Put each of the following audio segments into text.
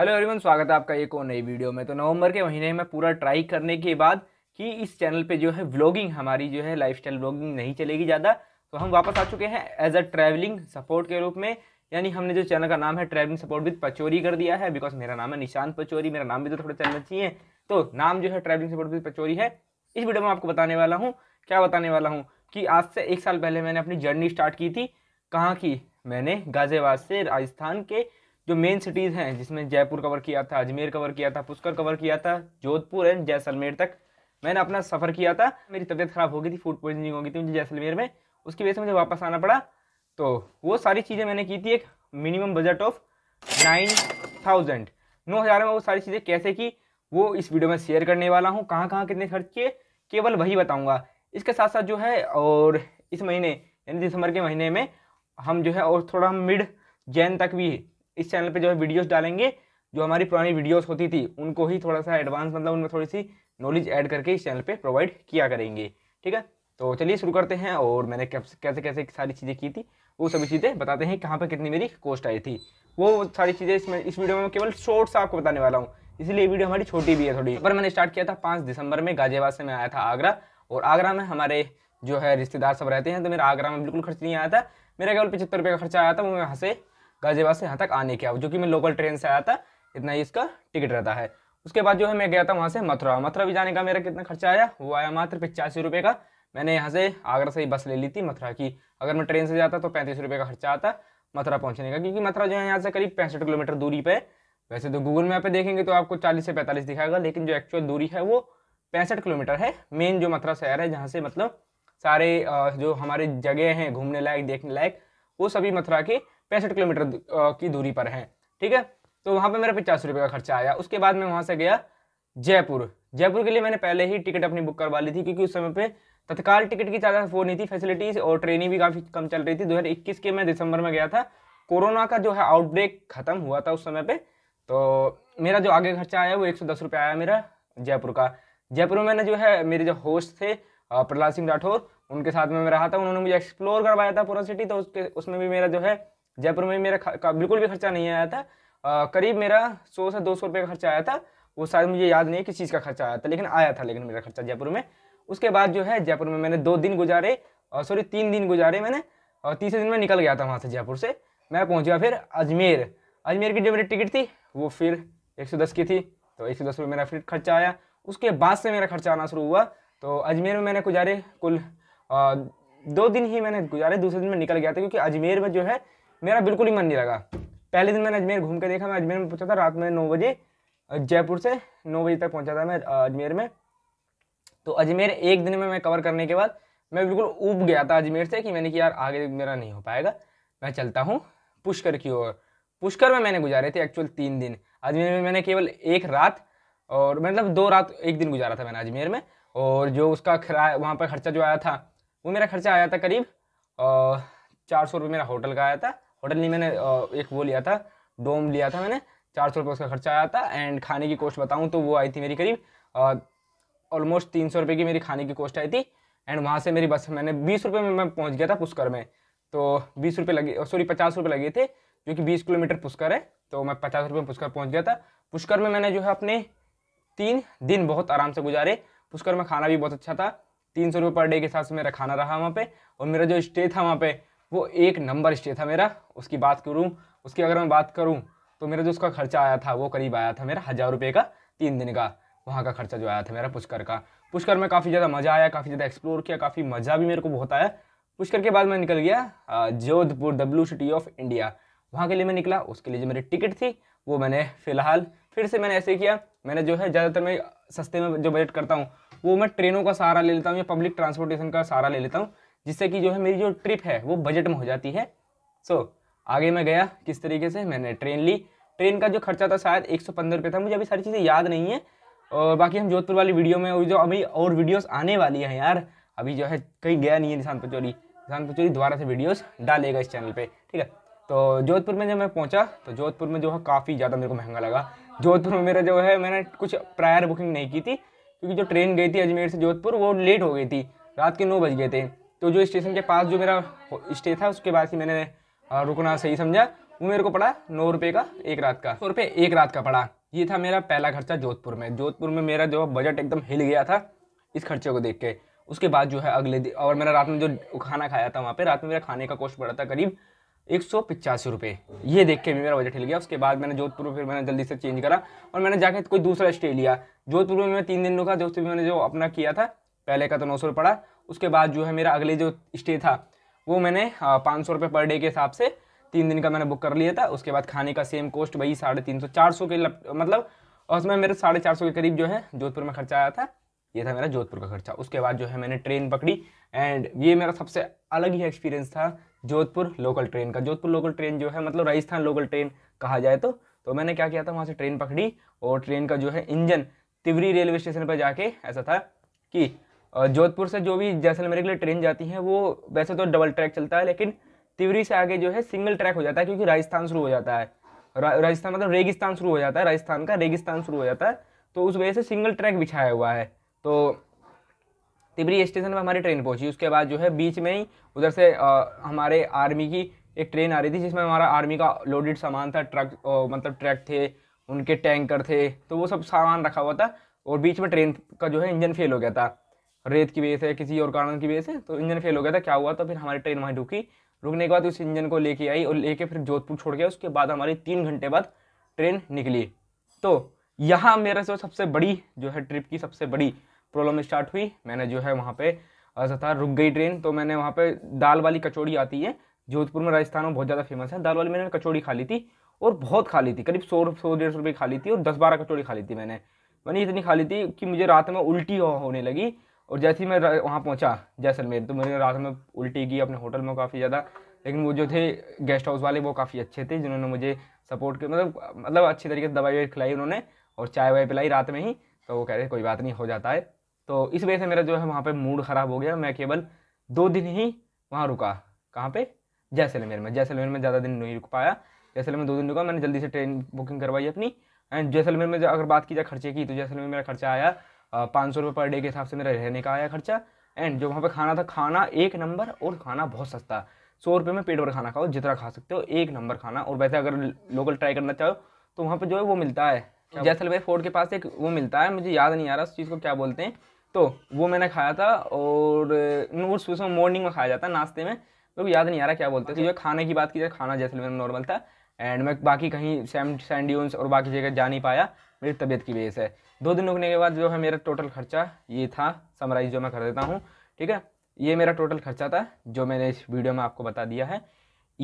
hello everyone स्वागत है आपका एक और नई वीडियो में तो नवंबर के महीने में पूरा ट्राई करने के बाद कि इस चैनल पे जो है व्लॉगिंग हमारी जो है लाइफस्टाइल व्लॉगिंग नहीं चलेगी ज़्यादा तो हम वापस आ चुके हैं एज अ ट्रैवलिंग सपोर्ट के रूप में यानी हमने जो चैनल का नाम है ट्रैवलिंग सपोर्ट विद पचोरी कर दिया है बिकॉज मेरा नाम है निशांत पचोरी मेरा नाम भी तो थोड़ा चलना चाहिए तो नाम जो है ट्रैवलिंग सपोर्ट विद पचोरी है इस वीडियो में आपको बताने वाला हूँ क्या बताने वाला हूँ कि आज से एक साल पहले मैंने अपनी जर्नी स्टार्ट की थी कहाँ की मैंने गाजियाबाद से राजस्थान के जो मेन सिटीज़ हैं जिसमें जयपुर कवर किया था अजमेर कवर किया था पुष्कर कवर किया था जोधपुर एंड जैसलमेर तक मैंने अपना सफ़र किया था मेरी तबीयत ख़राब हो गई थी फूड पॉइजनिंग हो गई थी मुझे जैसलमेर में उसकी वजह से मुझे वापस आना पड़ा तो वो सारी चीज़ें मैंने की थी एक minimum budget of nine thousand नौ हज़ार में वो सारी चीज़ें कैसे की वो इस वीडियो में शेयर करने वाला हूँ कहाँ कहाँ कितने खर्च किए केवल वही बताऊँगा इसके साथ साथ जो है और इस महीने यानी दिसंबर के महीने में हम जो है और थोड़ा हम मिड जैन तक भी इस चैनल पे जो है वीडियोस डालेंगे जो हमारी पुरानी वीडियोस होती थी उनको ही थोड़ा सा एडवांस मतलब उनमें थोड़ी सी नॉलेज ऐड करके इस चैनल पे प्रोवाइड किया करेंगे ठीक है तो चलिए शुरू करते हैं और मैंने कैसे कैसे सारी चीज़ें की थी वो सभी चीज़ें बताते हैं कहाँ पर कितनी मेरी कोस्ट आई थी वो सारी चीज़ें इसमें इस वीडियो में केवल शॉर्ट्स आपको बताने वाला हूँ इसलिए वीडियो हमारी छोटी भी है थोड़ी पर मैंने स्टार्ट किया था पाँच दिसंबर में गाजियाबाद से मैं आया था आगरा और आगरा में हमारे जो है रिश्तेदार सब रहते हैं तो मेरा आगरा में बिल्कुल खर्च नहीं आया था मेरा केवल पचहत्तर रुपये का खर्चा आया था वो मैं वहाँ से गाजियाबाद से यहाँ तक आने के जो कि मैं लोकल ट्रेन से आया था इतना ही इसका टिकट रहता है उसके बाद जो है मैं गया था वहाँ से मथुरा मथुरा भी जाने का मेरा कितना खर्चा आया वो आया मात्र पचासी रुपये का मैंने यहाँ से आगरा से ही बस ले ली थी मथुरा की अगर मैं ट्रेन से जाता तो पैंतीस रुपये का खर्चा आता मथुरा पहुँचने का क्योंकि मथुरा जो है यहाँ से करीब पैंसठ किलोमीटर दूरी पर वैसे तो गूगल मैप पर देखेंगे तो आपको चालीस से पैंतालीस दिखाएगा लेकिन जो एक्चुअल दूरी है वो पैंसठ किलोमीटर है मेन जो मथुरा शहर है जहाँ से मतलब सारे जो हमारे जगह हैं घूमने लायक देखने लायक वो सभी मथुरा के पैंसठ किलोमीटर की दूरी पर है ठीक है तो वहाँ पर मेरा पचास रुपये का खर्चा आया उसके बाद मैं वहाँ से गया जयपुर जयपुर के लिए मैंने पहले ही टिकट अपनी बुक करवा ली थी क्योंकि उस समय पे तत्काल टिकट की ज़्यादा फोर नहीं थी फैसिलिटीज़ और ट्रेनिंग भी काफ़ी कम चल रही थी 2021 के मैं दिसंबर में गया था कोरोना का जो है आउटब्रेक ख़त्म हुआ था उस समय पे तो मेरा जो आगे खर्चा आया वो एक सौ आया मेरा जयपुर का जयपुर में मैंने जो है मेरे जो होस्ट थे प्रहलाद सिंह राठौर उनके साथ में मैं रहा था उन्होंने मुझे एक्सप्लोर करवाया था पूरा सिटी तो उसके उसमें भी मेरा जो है जयपुर में मेरा बिल्कुल भी खर्चा नहीं आया था आ, करीब मेरा सौ से दो सौ रुपये का खर्चा आया था वो शायद मुझे याद नहीं किस चीज़ का खर्चा आया था लेकिन आया था लेकिन मेरा खर्चा जयपुर में उसके बाद जो है जयपुर में मैंने दो दिन गुजारे और सॉरी तीन दिन गुजारे मैंने और तीसरे दिन मैं निकल गया था वहाँ से जयपुर से मैं पहुँच गया फिर अजमेर अजमेर की जो मेरी टिकट थी वो फिर एक सौ दस की थी तो एक सौ दस रुपये मेरा फिर खर्चा आया उसके बाद से मेरा खर्चा आना शुरू हुआ तो अजमेर में मैंने गुजारे कुल आ, दो दिन ही मैंने गुजारे दूसरे दिन में निकल गया था क्योंकि अजमेर में जो है मेरा बिल्कुल ही मन नहीं लगा पहले दिन मैंने अजमेर घूम के देखा मैं अजमेर में पहुंचा था रात में नौ बजे जयपुर से नौ बजे तक पहुंचा था मैं अजमेर में तो अजमेर एक दिन में मैं कवर करने के बाद मैं बिल्कुल ऊब गया था अजमेर से कि मैंने कि यार आगे मेरा नहीं हो पाएगा मैं चलता हूँ पुष्कर की ओर पुष्कर में मैंने गुजारे थे एक्चुअल तीन दिन अजमेर में मैंने केवल एक रात और मतलब दो रात एक दिन गुजारा था मैंने अजमेर में और जो उसका खराया वहाँ पर खर्चा जो आया था वो मेरा खर्चा आया था करीब चार सौ रुपये मेरा होटल का आया था होटल नहीं मैंने एक वो लिया था डोम लिया था मैंने चार सौ रुपये उसका खर्चा आया था एंड खाने की कॉस्ट बताऊँ तो वो आई थी मेरी करीब ऑलमोस्ट तीन सौ रुपये की मेरी खाने की कॉस्ट आई थी एंड वहाँ से मेरी बस मैंने बीस रुपये में मैं पहुँच गया था पुष्कर में तो बीस रुपये लगे सॉरी पचास रुपये लगे थे जो कि बीस किलोमीटर पुष्कर है तो मैं पचास रुपये में पुष्कर पहुँच गया था पुष्कर में मैंने जो है अपने तीन दिन बहुत आराम से गुजारे पुष्कर में खाना भी बहुत अच्छा था तीन सौ रुपये पर डे के हिसाब से मेरा खाना रहा वहाँ पे और मेरा जो स्टे था वहाँ पे वो एक नंबर स्टे था मेरा उसकी बात करूँ उसकी अगर मैं बात करूँ तो मेरा जो उसका खर्चा आया था वो करीब आया था मेरा हज़ार रुपये का तीन दिन का वहाँ का खर्चा जो आया था मेरा पुष्कर का पुष्कर में काफ़ी ज़्यादा मज़ा आया काफ़ी ज़्यादा एक्सप्लोर किया काफ़ी मज़ा भी मेरे को बहुत आया पुष्कर के बाद मैं निकल गया Jodhpur blue city of India वहाँ के लिए मैं निकला उसके लिए जो मेरी टिकट थी वो मैंने फ़िलहाल फिर से मैंने ऐसे किया मैंने जो है ज़्यादातर मैं सस्ते में जो बजट करता हूँ वो मैं ट्रेनों का सहारा ले लेता हूँ या पब्लिक ट्रांसपोर्टेशन का सहारा ले लेता हूँ जिससे कि जो है मेरी जो ट्रिप है वो बजट में हो जाती है सो so, आगे मैं गया किस तरीके से मैंने ट्रेन ली ट्रेन का जो खर्चा था शायद एक सौ था मुझे अभी सारी चीज़ें याद नहीं है और बाकी हम जोधपुर वाली वीडियो में जो अभी और वीडियोस आने वाली हैं यार अभी जो है कहीं गया नहीं है निशान पचौरी निशान पचौरी दोबारा से वीडियोस डालेगा इस चैनल पे ठीक है तो जोधपुर में जब मैं पहुंचा तो जोधपुर में जो है काफ़ी ज़्यादा मेरे को महंगा लगा जोधपुर में मेरा जो है मैंने कुछ प्रायर बुकिंग नहीं की थी क्योंकि जो ट्रेन गई थी अजमेर से जोधपुर वो लेट हो गई थी रात के नौ बज गए थे तो जो स्टेशन के पास जो मेरा स्टे था उसके बाद ही मैंने रुकना सही समझा वो मेरे को पड़ा नौ रुपये का एक रात का सौ रुपये एक रात का पड़ा ये था मेरा पहला खर्चा जोधपुर में जोधपुर में मेरा जो बजट एकदम हिल गया था इस खर्चे को देख के उसके बाद जो है अगले दिन और मेरा रात में जो खाना खाया था वहाँ पे रात में मेरा खाने का कॉस्ट पड़ा था करीब एक सौ पिचासी रुपये ये देख के मेरा बजट हिल गया उसके बाद मैंने जोधपुर में फिर मैंने जल्दी से चेंज करा और मैंने जाके कोई दूसरा स्टे लिया जोधपुर में मैं तीन दिन रुका जोधपुर में मैंने जो अपना किया था पहले का तो नौ सौ पड़ा उसके बाद जो है मेरा अगले जो स्टे था वो मैंने पाँच सौ रुपये पर डे के हिसाब से तीन दिन का मैंने बुक कर लिया था उसके बाद खाने का सेम कॉस्ट वही साढ़े तीन सौ चार सौ के लप, मतलब और उसमें मेरे साढ़े चार सौ के करीब जो है जोधपुर में खर्चा आया था ये था मेरा जोधपुर का खर्चा उसके बाद जो है मैंने ट्रेन पकड़ी एंड ये मेरा सबसे अलग ही एक्सपीरियंस था जोधपुर लोकल ट्रेन का जोधपुर लोकल ट्रेन जो है मतलब राजस्थान लोकल ट्रेन कहा जाए तो तो मैंने क्या किया था वहाँ से ट्रेन पकड़ी और ट्रेन का जो है इंजन तिवरी रेलवे स्टेशन पर जाके ऐसा था कि जोधपुर से जो भी जैसलमेर के लिए ट्रेन जाती है वो वैसे तो डबल ट्रैक चलता है लेकिन तिवरी से आगे जो है सिंगल ट्रैक हो जाता है क्योंकि राजस्थान शुरू हो जाता है राजस्थान मतलब रेगिस्तान शुरू हो जाता है राजस्थान का रेगिस्तान शुरू हो जाता है तो उस वजह से सिंगल ट्रैक बिछाया हुआ है तो तिबरी स्टेशन पर हमारी ट्रेन पहुंची उसके बाद जो है बीच में ही उधर से आ, हमारे आर्मी की एक ट्रेन आ रही थी जिसमें हमारा आर्मी का लोडेड सामान था ट्रक मतलब ट्रैक थे उनके टैंकर थे तो वो सब सामान रखा हुआ था और बीच में ट्रेन का जो है इंजन फेल हो गया था रेत की वजह से किसी और कारण की वजह से तो इंजन फेल हो गया था क्या हुआ तो फिर हमारी ट्रेन वहीं रुकी रुकने के बाद उस इंजन को लेके आई और लेके फिर जोधपुर छोड़ गया उसके बाद हमारी तीन घंटे बाद ट्रेन निकली तो यहाँ मेरे से सबसे बड़ी जो है ट्रिप की सबसे बड़ी प्रॉब्लम स्टार्ट हुई मैंने जो है वहाँ पे ऐसा था रुक गई ट्रेन तो मैंने वहाँ पे दाल वाली कचौड़ी आती है जोधपुर में राजस्थान में बहुत ज़्यादा फेमस है दाल वाली मैंने कचौड़ी खा ली थी और बहुत खा ली थी करीब सौ सौ डेढ़ सौ रुपये खा ली थी और दस बारह कचौड़ी खा ली थी मैंने मैंने इतनी खा ली थी कि मुझे रात में उल्टी होने लगी और जैसे ही मैं वहाँ पहुँचा जैसलमेर तो मेरे रात में उल्टी की अपने होटल में काफ़ी ज़्यादा लेकिन वो जो थे गेस्ट हाउस वाले वो काफ़ी अच्छे थे जिन्होंने मुझे सपोर्ट किया मतलब मतलब अच्छी तरीके से दवाई वाई खिलाई उन्होंने और चाय वाय पिलाई रात में ही तो वो कह रहे कोई बात नहीं हो जाता है तो इस वजह से मेरा जो है वहाँ पर मूड ख़राब हो गया मैं केवल दो दिन ही वहाँ रुका कहाँ पर जैसलमेर में जैसलमेर में ज़्यादा दिन नहीं रुक पाया जैसलमेर में दो दिन रुका मैंने जल्दी से ट्रेन बुकिंग करवाई अपनी एंड जैसलमेर में अगर बात की जाए खर्चे की तो जैसलमेर मेरा खर्चा आया पाँच सौ रुपये पर डे के हिसाब से मेरा रहने का आया खर्चा एंड जो वहाँ पे खाना था खाना एक नंबर और खाना बहुत सस्ता सौ रुपये में पेट भर खाना खाओ जितना खा सकते हो एक नंबर खाना और वैसे अगर लोकल ट्राई करना चाहो तो वहाँ पर जो है वो मिलता है जैसलमेर फोर्ट के पास एक वो मिलता है मुझे याद नहीं आ रहा उस चीज़ को क्या बोलते हैं तो वो मैंने खाया था और उसमें मॉर्निंग में खाया जाता है नाश्ते में तो याद नहीं आ रहा क्या बोलते हैं तो जो खाने की बात की जाए खाना जैसलमेर में नॉर्मल था एंड मैं बाकी कहीं सैंड्यून्स और बाकी जगह जा नहीं पाया मेरी तबीयत की वजह से दो दिन रुकने के बाद जो है मेरा टोटल खर्चा ये था समराइज जो मैं कर देता हूँ ठीक है ये मेरा टोटल खर्चा था जो मैंने इस वीडियो में आपको बता दिया है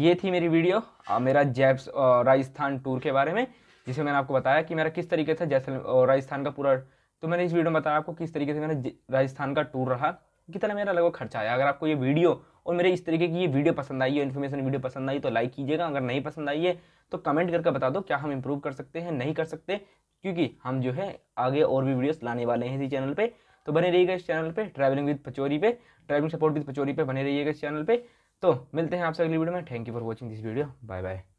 ये थी मेरी वीडियो आ, मेरा जैप्स राजस्थान टूर के बारे में जिसे मैंने आपको बताया कि मेरा किस तरीके से जैसल राजस्थान का पूरा तो मैंने इस वीडियो में बताया आपको किस तरीके से मैंने राजस्थान का टूर रहा कितना मेरा लगभग खर्चा आया अगर आपको ये वीडियो और मेरे इस तरीके की ये वीडियो पसंद आई है इन्फॉर्मेशन वीडियो पसंद आई तो लाइक कीजिएगा अगर नहीं पसंद आई है तो कमेंट करके बता दो क्या हम इम्प्रूव कर सकते हैं नहीं कर सकते क्योंकि हम जो है आगे और भी वीडियोस लाने वाले हैं इसी चैनल पे तो बने रहिएगा इस चैनल पे ट्रैवलिंग विद पचोरी पे ट्रैवलिंग सपोर्ट विद पचोरी पे बने रहिएगा इस चैनल पे तो मिलते हैं आपसे अगली वीडियो में thank you for watching this video bye bye